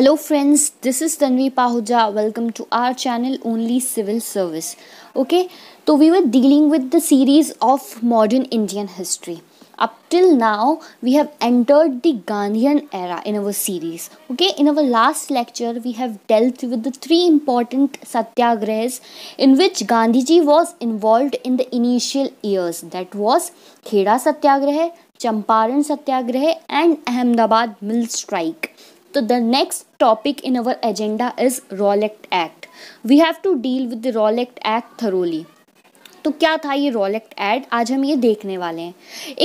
Hello friends, this is Tanvi Pahuja. Welcome to our channel Only Civil Service. Okay, so we were dealing with the series of modern Indian history. Up till now, we have entered the Gandhian era in our series. Okay, in our last lecture, we have dealt with the three important satyagrahas in which Gandhiji was involved in the initial years. That was Kheda Satyagraha, Champaran Satyagraha and Ahmedabad Mill Strike. So the next topic in our agenda is Rowlatt Act. We have to deal with the Rowlatt Act thoroughly. तो क्या था ये रोलेक्ट act आज हम ये देखने वाले हैं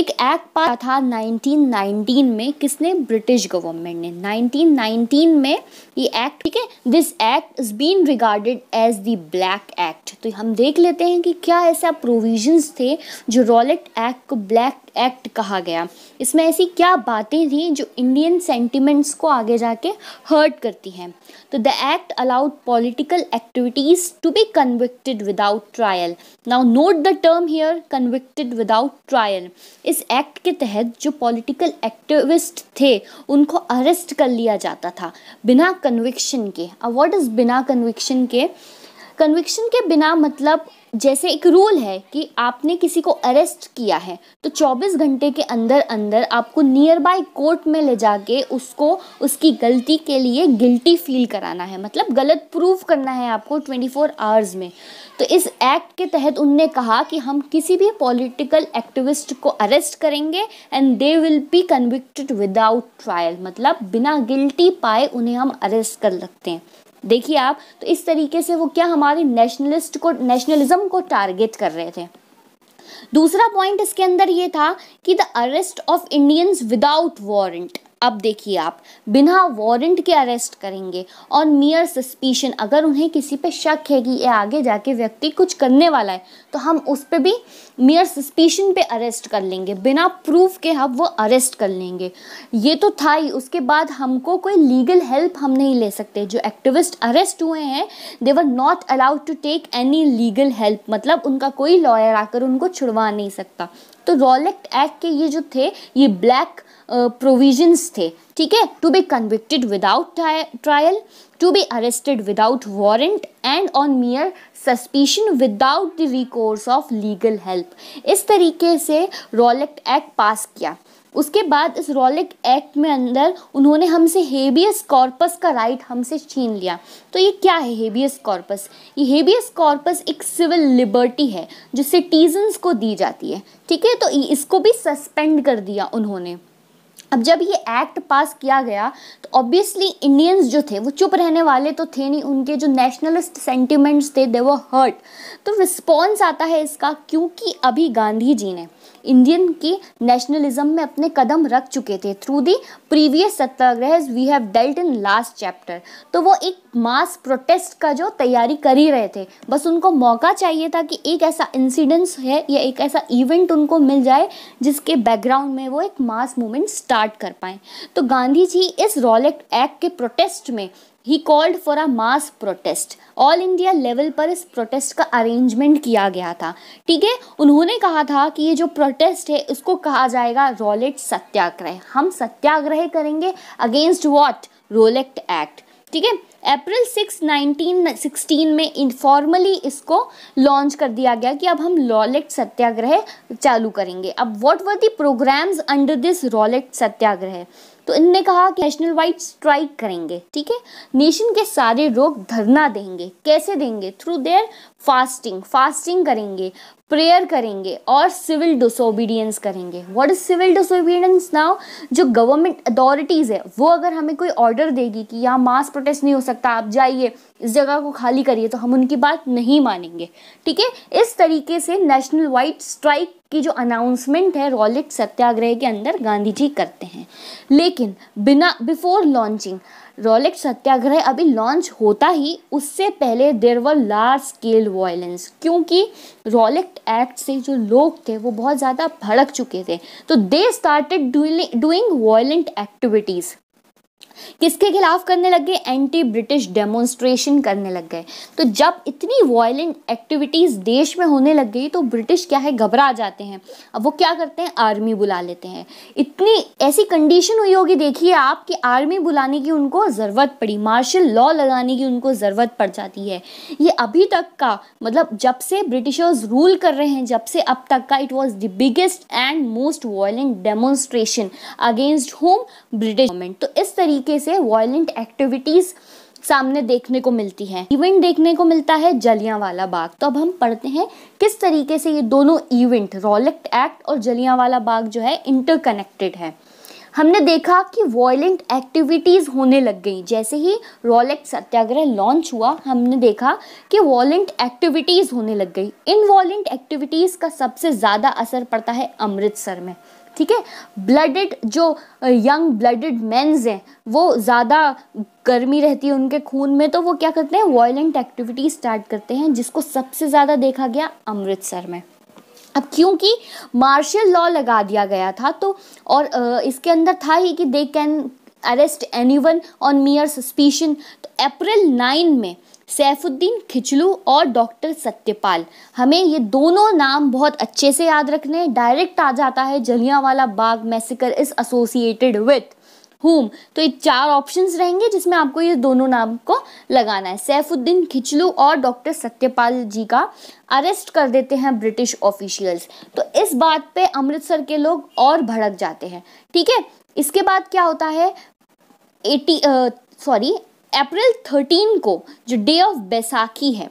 एक एक्ट पास था 1919 में किसने ब्रिटिश गवर्नमेंट ने 1919 में ये एक्ट ठीक है this act is been regarded as the black act तो हम देख लेते हैं कि क्या ऐसा प्रोविजंस थे जो रोलेक्ट एक्ट को ब्लैक एक्ट कहा गया इसमें ऐसी क्या बातें थी जो इंडियन सेंटिमेंट्स को आगे जाके हर्ट करती हैं तो the act allowed political activities to be convicted without trial now note the term here convicted without trial इस एक्ट के तहत जो पॉलिटिकल एक्टिविस्ट थे उनको अरेस्ट कर लिया जाता था बिना कन्विक्शन के अब व्हाट इज़ बिना कन्विक्शन के कन्विक्शन के बिना मतलब जैसे एक रूल है कि आपने किसी को अरेस्ट किया है तो 24 घंटे के अंदर अंदर आपको नियर बाय कोर्ट में ले जाके उसको उसकी गलती के लिए गिल्टी फील कराना है मतलब गलत प्रूव करना है आपको 24 आवर्स में तो इस एक्ट के तहत उनने कहा कि हम किसी भी पॉलिटिकल एक्टिविस्ट को अरेस्ट करेंगे and they will be convicted without trial मतलब बिना गिल्टी पाए उन्हें हम अरेस्ट कर सकते हैं देखिए आप तो इस तरीके से वो क्या हमारे नेशनलिस्ट को नेशनलिज्म को टारगेट कर रहे थे दूसरा पॉइंट इसके अंदर ये था कि the arrest of Indians without warrant अब देखिए आप बिना वारंट के अरेस्ट करेंगे और मियर सस्पिशन अगर उन्हें किसी पे शक है कि ये आगे जाके व्यक्ति कुछ करने वाला है तो हम उस पर भी मियर सस्पिशन पे अरेस्ट कर लेंगे बिना प्रूफ के हम वो अरेस्ट कर लेंगे ये तो था ही उसके बाद हमको कोई लीगल हेल्प हम नहीं ले सकते जो एक्टिविस्ट अरेस्ट हुए हैं they were not allowed to take any legal help मतलब उनका कोई लॉयर आकर उनको छुड़वा नहीं सकता तो रॉलेक्ट एक्ट के ये जो थे ये ब्लैक प्रोविजन्स ऑफेंस थे ठीक है to be convicted without trial to be arrested without warrant and on mere suspicion without the recourse of legal help इस तरीके से रॉलेक्ट एक्ट पास किया उसके बाद इस रॉलिक एक्ट में अंदर उन्होंने हमसे हेबियस कॉर्पस का राइट हमसे छीन लिया तो ये क्या है हेबियस कॉर्पस ये हेबियस कॉर्पस एक सिविल लिबर्टी है जो सिटीजन्स को दी जाती है ठीक है तो इसको भी सस्पेंड कर दिया उन्होंने अब जब ये एक्ट पास किया गया तो ऑब्वियसली इंडियंस जो थे वो चुप रहने वाले तो थे नहीं उनके जो नेशनलिस्ट सेंटिमेंट्स थे दे वो हर्ट तो रिस्पॉन्स आता है इसका क्योंकि अभी गांधी जी ने इंडियन के नेशनलिज्म में अपने कदम रख चुके थे through the previous satyagraha we have dealt in last chapter तो वो एक मास प्रोटेस्ट का जो तैयारी कर ही रहे थे बस उनको मौका चाहिए था कि एक ऐसा इंसिडेंस है या एक ऐसा इवेंट उनको मिल जाए जिसके बैकग्राउंड में वो एक मास मूवमेंट स्टार्ट कर पाएँ तो गांधी जी इस रॉलेक्ट एक्ट के प्रोटेस्ट में ही called for a mass protest all India level पर इस प्रोटेस्ट का अरेंजमेंट किया गया था ठीक है उन्होंने कहा था कि ये जो प्रोटेस्ट है उसको कहा जाएगा रोलेट सत्याग्रह हम सत्याग्रह करेंगे अगेंस्ट वॉट रोलेक्ट एक्ट ठीक है अप्रैल नाइनटीन सिक्सटीन में इनफॉर्मली इसको लॉन्च कर दिया गया कि अब हम रॉलेट सत्याग्रह चालू करेंगे अब what were the programmes under this Rowlatt satyagraha तो इनने कहा कि नेशनल वाइड स्ट्राइक करेंगे ठीक है नेशन के सारे लोग धरना देंगे कैसे देंगे थ्रू देयर फास्टिंग फास्टिंग करेंगे प्रेयर करेंगे और सिविल डिसोबीडियंस करेंगे what is civil disobedience now जो गवर्नमेंट अथॉरिटीज़ है वो अगर हमें कोई ऑर्डर देगी कि यहाँ मास प्रोटेस्ट नहीं हो सकता आप जाइए इस जगह को खाली करिए तो हम उनकी बात नहीं मानेंगे ठीक है इस तरीके से नेशनल वाइड स्ट्राइक की जो अनाउंसमेंट है रॉलिट सत्याग्रह के अंदर गांधी जी करते हैं लेकिन बिना बिफोर लॉन्चिंग रोलेक्स सत्याग्रह अभी लॉन्च होता ही उससे पहले देर व लार्ज स्केल वायलेंस क्योंकि रोलेक्ट एक्ट से जो लोग थे वो बहुत ज़्यादा भड़क चुके थे तो they started doing violent activities किसके खिलाफ करने लग गए एंटी ब्रिटिश डेमोन्स्ट्रेशन करने लग गए तो जब इतनी वायलेंट एक्टिविटीज़ देश में होने लग गई तो ब्रिटिश क्या है घबरा जाते हैं अब वो क्या करते हैं आर्मी बुला लेते हैं इतनी ऐसी कंडीशन हुई होगी देखिए आप कि आर्मी बुलाने की उनको ज़रूरत पड़ी मार्शल लॉ लगाने की उनको ज़रूरत पड़ जाती है ये अभी तक का मतलब जब से ब्रिटिशर्स रूल कर रहे हैं जब से अब तक का it was the biggest and most violent demonstration against home British government तो इस तरीके तरीके से वायलेंट एक्टिविटीज़ सामने देखने को मिलती है इवेंट देखने को मिलता है जलियां वाला बाग तो अब हम पढ़ते हैं किस तरीके से ये दोनों इवेंट रॉलेक्ट एक्ट और जलियां वाला बाग जो है इंटरकनेक्टेड है हमने देखा कि वॉयलेंट एक्टिविटीज़ होने लग गई जैसे ही रॉलेक्ट सत्याग्रह लॉन्च हुआ हमने देखा कि वॉयलेंट एक्टिविटीज़ होने लग गई इन वॉयलेंट एक्टिविटीज़ का सबसे ज़्यादा असर पड़ता है अमृतसर में ठीक है ब्लडेड जो यंग ब्लडेड मेंस हैं वो ज़्यादा गर्मी रहती है उनके खून में तो वो क्या करते हैं वॉयलेंट एक्टिविटी स्टार्ट करते हैं जिसको सबसे ज़्यादा देखा गया अमृतसर में अब क्योंकि मार्शल लॉ लगा दिया गया था तो और इसके अंदर था ही कि they can arrest anyone on mere suspicion तो अप्रैल नाइन में सैफुद्दीन खिचलू और डॉक्टर सत्यपाल हमें ये दोनों नाम बहुत अच्छे से याद रखने हैं डायरेक्ट आ जाता है Jallianwala Bagh massacre is associated with whom तो ये चार ऑप्शंस रहेंगे जिसमें आपको ये दोनों नाम को लगाना है सैफुद्दीन खिचलू और डॉक्टर सत्यपाल जी का अरेस्ट कर देते हैं ब्रिटिश ऑफिशियल्स तो इस बात पे अमृतसर के लोग और भड़क जाते हैं ठीक है इसके बाद क्या होता है एटी सॉरी अप्रैल थर्टीन को जो डे ऑफ बैसाखी है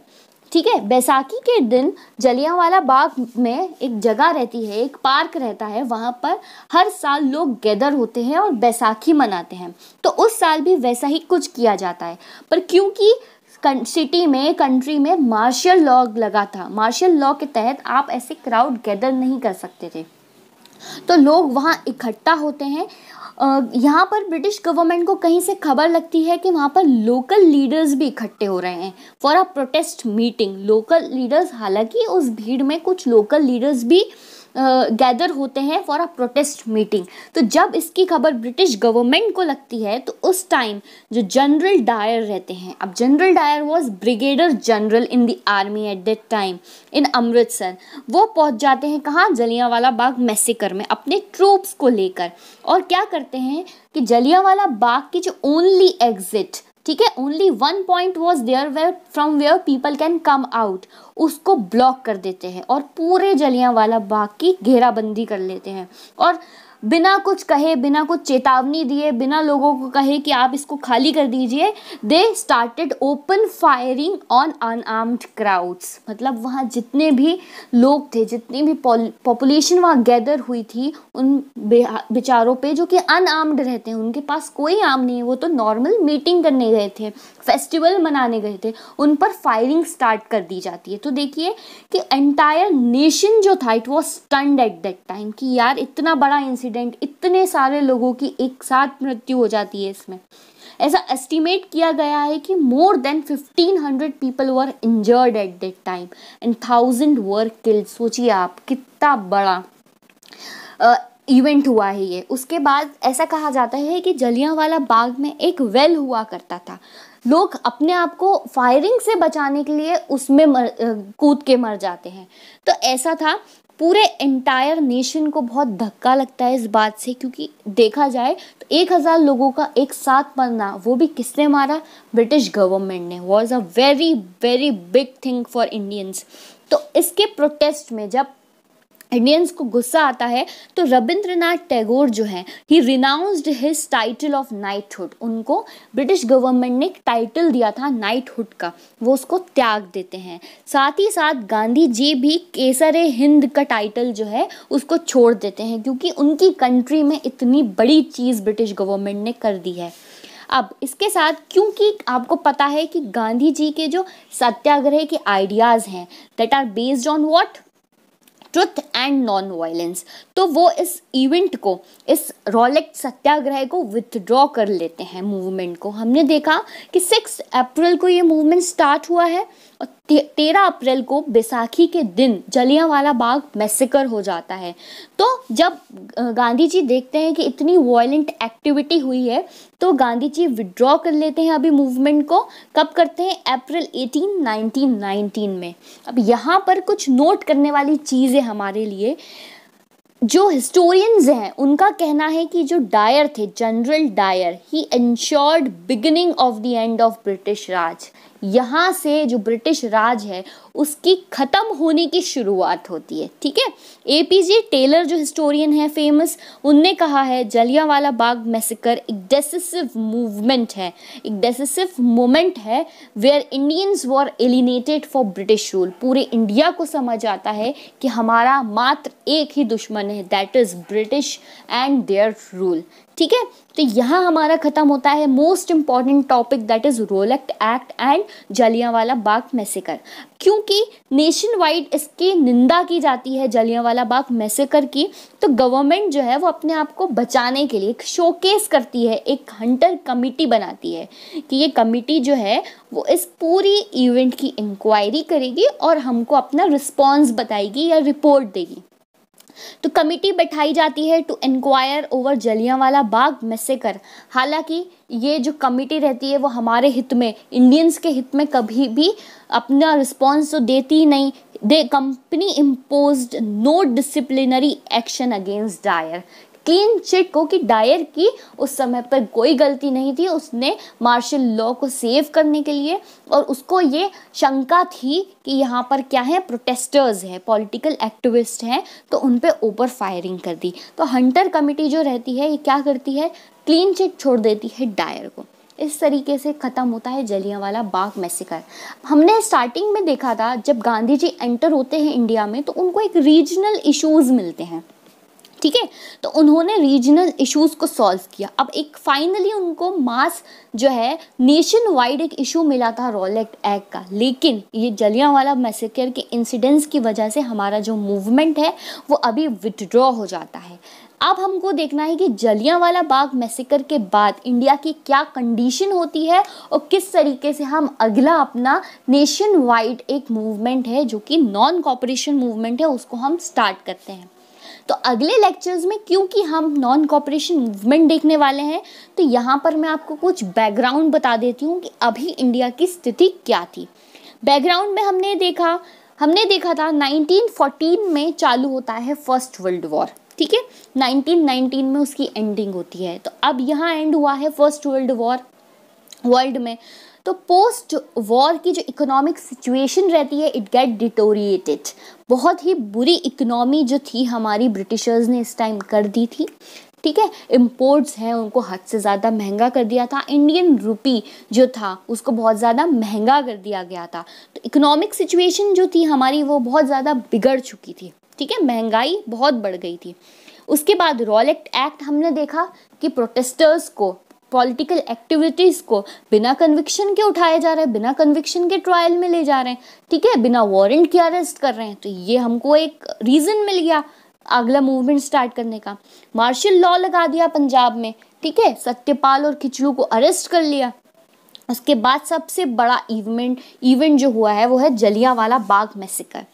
ठीक है बैसाखी के दिन जलियांवाला बाग में एक जगह रहती है एक पार्क रहता है वहाँ पर हर साल लोग गैदर होते हैं और बैसाखी मनाते हैं तो उस साल भी वैसा ही कुछ किया जाता है पर क्योंकि सिटी में कंट्री में मार्शल लॉ लगा था मार्शल लॉ के तहत आप ऐसे क्राउड गैदर नहीं कर सकते थे तो लोग वहाँ इकट्ठा होते हैं यहाँ पर ब्रिटिश गवर्नमेंट को कहीं से खबर लगती है कि वहाँ पर लोकल लीडर्स भी इकट्ठे हो रहे हैं for a protest meeting local leaders हालांकि उस भीड़ में कुछ लोकल लीडर्स भी गैदर होते हैं फॉर अ प्रोटेस्ट मीटिंग तो जब इसकी खबर ब्रिटिश गवर्नमेंट को लगती है तो उस टाइम जो जनरल डायर रहते हैं अब General Dyer was brigadier general in the army at that time in Amritsar वो पहुंच जाते हैं कहाँ जलियावाला बाग मैसेकर में अपने ट्रूप्स को लेकर और क्या करते हैं कि जलियावाला बाग की जो ओनली एग्जिट ठीक है only one point was there where from where people can come out उसको ब्लॉक कर देते हैं और पूरे वाला बाग की घेराबंदी कर लेते हैं और बिना कुछ कहे बिना कुछ चेतावनी दिए बिना लोगों को कहे कि आप इसको खाली कर दीजिए they started open firing on unarmed crowds मतलब वहाँ जितने भी लोग थे जितनी भी पॉपुलेशन वहाँ गैदर हुई थी उन बेचारों पे जो कि अनआर्म्ड रहते हैं उनके पास कोई आर्म नहीं है वो तो नॉर्मल मीटिंग करने गए थे फेस्टिवल मनाने गए थे उन पर फायरिंग स्टार्ट कर दी जाती है तो देखिए कि एंटायर नेशन जो था it was stunned at that time कि यार इतना बड़ा इंसिडेंट एक्सीडेंट इतने सारे लोगों की एक साथ मृत्यु हो जाती है इसमें ऐसा एस्टिमेट किया गया है कि more than fifteen hundred people were injured at that time and thousand were killed सोचिए आप कितना बड़ा इवेंट uh, हुआ है ये उसके बाद ऐसा कहा जाता है कि जलियांवाला बाग में एक वेल हुआ करता था लोग अपने आप को फायरिंग से बचाने के लिए उसमें मर, कूद के मर जाते हैं तो ऐसा था पूरे एंटायर नेशन को बहुत धक्का लगता है इस बात से क्योंकि देखा जाए तो एक हज़ार लोगों का एक साथ मरना वो भी किसने मारा ब्रिटिश गवर्नमेंट ने was a very very big thing for Indians तो इसके प्रोटेस्ट में जब इंडियंस को गुस्सा आता है तो रविंद्रनाथ टैगोर जो है he renounced his title of knighthood उनको ब्रिटिश गवर्नमेंट ने टाइटल दिया था नाइटहुड का वो उसको त्याग देते हैं साथ ही साथ गांधी जी भी केसर हिंद का टाइटल जो है उसको छोड़ देते हैं क्योंकि उनकी कंट्री में इतनी बड़ी चीज़ ब्रिटिश गवर्नमेंट ने कर दी है अब इसके साथ क्योंकि आपको पता है कि गांधी जी के जो सत्याग्रह के आइडियाज़ हैं that are based on what truth and non violence तो वो इस इवेंट को इस रॉलेक सत्याग्रह को विथड्रॉ कर लेते हैं मूवमेंट को हमने देखा कि सिक्स अप्रैल को ये मूवमेंट स्टार्ट हुआ है और तेरह अप्रैल को बैसाखी के दिन जलियावाला बाग मैसेकर हो जाता है तो जब गांधी जी देखते हैं कि इतनी वायलेंट एक्टिविटी हुई है तो गांधी जी विड्रॉ कर लेते हैं अभी मूवमेंट को कब करते हैं अप्रैल 18 1919 में अब यहाँ पर कुछ नोट करने वाली चीज़ें हमारे लिए जो हिस्टोरियंस हैं उनका कहना है कि जो डायर थे General Dyer he ensured beginning of the end of British Raj यहाँ से जो ब्रिटिश राज है उसकी ख़त्म होने की शुरुआत होती है ठीक है ए पी जे टेलर जो हिस्टोरियन है फेमस उनने कहा है जलियावाला बाग मैसेकर एक डेसिसिव मूवमेंट है एक डेसिसिव मोमेंट है where Indians were alienated for British rule पूरे इंडिया को समझ आता है कि हमारा मात्र एक ही दुश्मन है that is British and their rule ठीक है तो यहाँ हमारा ख़त्म होता है most important topic that is Rowlatt Act and Jallianwala Bagh massacre क्योंकि नेशन वाइड इसकी निंदा की जाती है जलियांवाला बाग मैसेकर की तो गवर्नमेंट जो है वो अपने आप को बचाने के लिए एक शोकेस करती है एक हंटर कमिटी बनाती है कि ये कमिटी जो है वो इस पूरी इवेंट की इंक्वायरी करेगी और हमको अपना रिस्पॉन्स बताएगी या रिपोर्ट देगी तो कमेटी बैठाई जाती है टू इंक्वायर ओवर वाला बाग मैसेकर हालांकि ये जो कमेटी रहती है वो हमारे हित में इंडियंस के हित में कभी भी अपना रिस्पॉन्स तो देती नहीं the company impose no disciplinary action against Dyer clean chit को कि डायर की उस समय पर कोई गलती नहीं थी उसने मार्शल लॉ को सेव करने के लिए और उसको ये शंका थी कि यहाँ पर क्या है प्रोटेस्टर्स हैं पॉलिटिकल एक्टिविस्ट हैं तो उन पर ओपर फायरिंग कर दी तो हंटर कमेटी जो रहती है ये क्या करती है क्लीन चिट छोड़ देती है डायर को इस तरीके से ख़त्म होता है वाला बाग मैसेकर हमने स्टार्टिंग में देखा था जब गांधी जी एंटर होते हैं इंडिया में तो उनको एक रीजनल इश्यूज़ मिलते हैं ठीक है तो उन्होंने रीजनल इश्यूज को सॉल्व किया अब एक फाइनली उनको मास जो है नेशन वाइड एक इशू मिला था रोलेक्ट एक्ट का लेकिन ये वाला मैसेकर के इंसिडेंट्स की वजह से हमारा जो मूवमेंट है वो अभी विथड्रॉ हो जाता है अब हमको देखना है कि जलियांवाला बाग मैसेकर के बाद इंडिया की क्या कंडीशन होती है और किस तरीके से हम अगला अपना नेशन वाइड एक मूवमेंट है जो कि नॉन कॉपरेशन मूवमेंट है उसको हम स्टार्ट करते हैं तो अगले लेक्चर्स में क्योंकि हम नॉन कॉपरेशन मूवमेंट देखने वाले हैं तो यहाँ पर मैं आपको कुछ बैकग्राउंड बता देती हूँ कि अभी इंडिया की स्थिति क्या थी बैकग्राउंड में हमने देखा हमने देखा था 1914 में चालू होता है फर्स्ट वर्ल्ड वॉर ठीक है 1919 में उसकी एंडिंग होती है तो अब यहाँ एंड हुआ है फर्स्ट वर्ल्ड वॉर वर्ल्ड में तो पोस्ट वॉर की जो इकोनॉमिक सिचुएशन रहती है इट गेट डिटोरिएटेड बहुत ही बुरी इकोनॉमी जो थी हमारी ब्रिटिशर्स ने इस टाइम कर दी थी ठीक है इम्पोर्ट्स हैं उनको हद से ज़्यादा महंगा कर दिया था इंडियन रुपी जो था उसको बहुत ज़्यादा महंगा कर दिया गया था तो इकोनॉमिक सिचुएशन जो थी हमारी वो बहुत ज़्यादा बिगड़ चुकी थी ठीक है महंगाई बहुत बढ़ गई थी उसके बाद रॉलेक्ट एक्ट हमने देखा कि प्रोटेस्टर्स को पॉलिटिकल एक्टिविटीज़ को बिना कन्विक्शन के उठाए जा रहे हैं बिना कन्विक्शन के ट्रायल में ले जा रहे हैं ठीक है बिना वारंट के अरेस्ट कर रहे हैं तो ये हमको एक रीज़न मिल गया अगला मूवमेंट स्टार्ट करने का मार्शल लॉ लगा दिया पंजाब में ठीक है सत्यपाल और किचलू को अरेस्ट कर लिया उसके बाद सबसे बड़ा इवेंट इवेंट जो हुआ है वो है जलियावाला बाग मैसेकर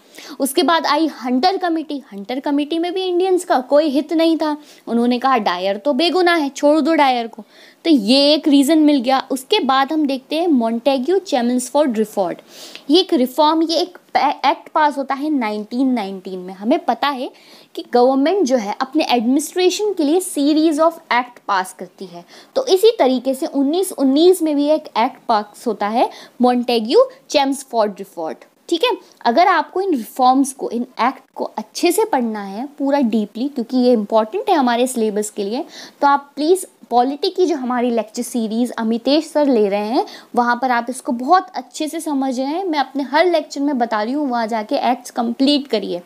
उसके बाद आई हंटर कमेटी हंटर कमेटी में भी इंडियंस का कोई हित नहीं था उन्होंने कहा डायर तो बेगुना है छोड़ दो डायर को तो ये एक रीज़न मिल गया उसके बाद हम देखते हैं मॉन्टेग्यू फॉर्ड रिफॉर्ड ये एक रिफॉर्म ये एक एक्ट पास होता है 1919 में हमें पता है कि गवर्नमेंट जो है अपने एडमिनिस्ट्रेशन के लिए सीरीज ऑफ एक्ट पास करती है तो इसी तरीके से 1919 में भी एक एक्ट पास होता है मॉन्टेग्यू फॉर्ड रिफॉर्ड ठीक है अगर आपको इन रिफॉर्म्स को इन एक्ट को अच्छे से पढ़ना है पूरा डीपली क्योंकि ये इंपॉर्टेंट है हमारे सिलेबस के लिए तो आप प्लीज़ पॉलिटी की जो हमारी लेक्चर सीरीज़ अमितेश सर ले रहे हैं वहाँ पर आप इसको बहुत अच्छे से समझ रहे हैं मैं अपने हर लेक्चर में बता रही हूँ वहाँ जाके एक्ट्स कंप्लीट करिए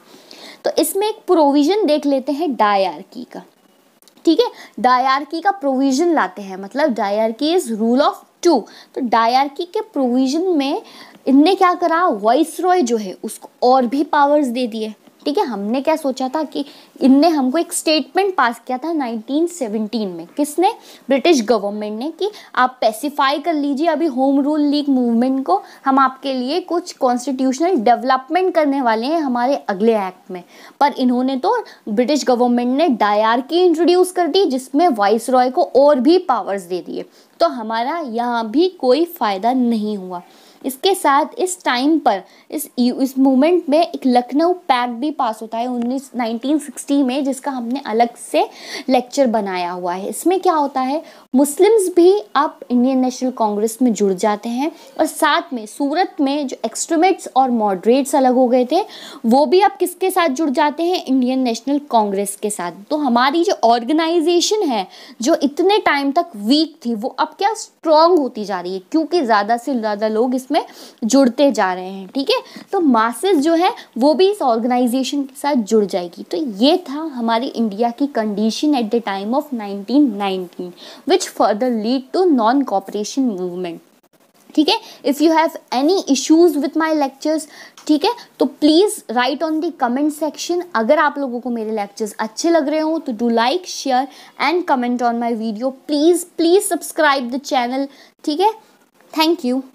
तो इसमें एक प्रोविज़न देख लेते हैं डायआरकी का ठीक है डायआरकी का प्रोविज़न लाते हैं मतलब dyarchy is rule of two तो डायआरकी के प्रोविज़न में इनने क्या करा वॉइस रॉय जो है उसको और भी पावर्स दे दिए ठीक है हमने क्या सोचा था कि इनने हमको एक स्टेटमेंट पास किया था 1917 में किसने ब्रिटिश गवर्नमेंट ने कि आप पेसिफाई कर लीजिए अभी होम रूल लीग मूवमेंट को हम आपके लिए कुछ कॉन्स्टिट्यूशनल डेवलपमेंट करने वाले हैं हमारे अगले एक्ट में पर इन्होंने तो ब्रिटिश गवर्नमेंट ने डायरकी इंट्रोड्यूस कर दी जिसमें वाइस रॉय को और भी पावर्स दे दिए तो हमारा यहाँ भी कोई फ़ायदा नहीं हुआ इसके साथ इस टाइम पर इस इस मूवमेंट में एक लखनऊ पैक भी पास होता है उन्नीस नाइनटीन सिक्सटी में जिसका हमने अलग से लेक्चर बनाया हुआ है इसमें क्या होता है मुस्लिम्स भी अब इंडियन नेशनल कांग्रेस में जुड़ जाते हैं और साथ में सूरत में जो एक्सट्रीमिट्स और मॉडरेट्स अलग हो गए थे वो भी अब किसके साथ जुड़ जाते हैं इंडियन नेशनल कांग्रेस के साथ तो हमारी जो ऑर्गेनाइजेशन है जो इतने टाइम तक वीक थी वो अब क्या स्ट्रांग होती जा रही है क्योंकि ज़्यादा से ज़्यादा लोग इसमें में जुड़ते जा रहे हैं ठीक है तो मासेस जो है वो भी इस ऑर्गेनाइजेशन के साथ जुड़ जाएगी तो ये था हमारी इंडिया की condition at the time of 1919 which further lead to non cooperation movement ठीक है if you have any issues with my lectures ठीक है तो please write on the comment section अगर आप लोगों को मेरे लेक्चर्स अच्छे लग रहे हो तो do like share and comment on my video please please subscribe the channel ठीक है थैंक यू